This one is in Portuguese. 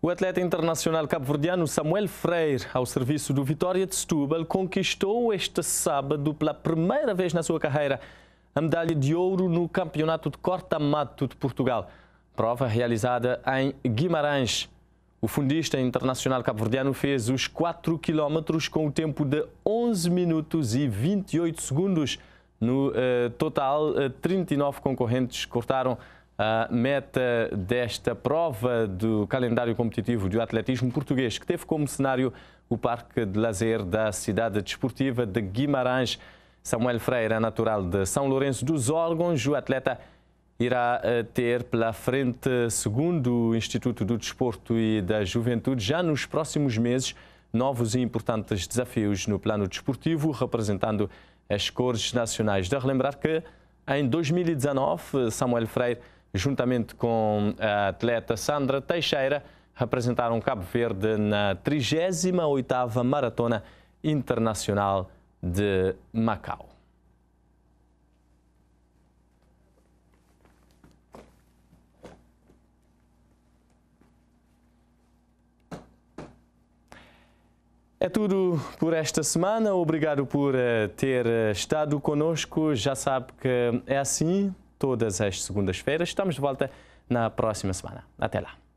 O atleta internacional cabo-verdiano Samuel Freire, ao serviço do Vitória de Setúbal, conquistou este sábado, pela primeira vez na sua carreira, a medalha de ouro no Campeonato de Corta-Mato de Portugal, prova realizada em Guimarães. O fundista internacional cabo-verdiano fez os 4 quilómetros com o tempo de 11 minutos e 28 segundos. No eh, total, 39 eh, concorrentes cortaram a meta desta prova do calendário competitivo do atletismo português, que teve como cenário o Parque de Lazer da Cidade Desportiva de Guimarães. Samuel Freire, natural de São Lourenço dos Órgãos, o atleta irá eh, ter pela frente, segundo o Instituto do Desporto e da Juventude, já nos próximos meses, novos e importantes desafios no plano desportivo, representando as cores nacionais. De relembrar que, em 2019, Samuel Freire juntamente com a atleta Sandra Teixeira, representaram Cabo Verde na 38ª Maratona Internacional de Macau. É tudo por esta semana. Obrigado por eh, ter eh, estado conosco. Já sabe que é assim todas as segundas-feiras. Estamos de volta na próxima semana. Até lá.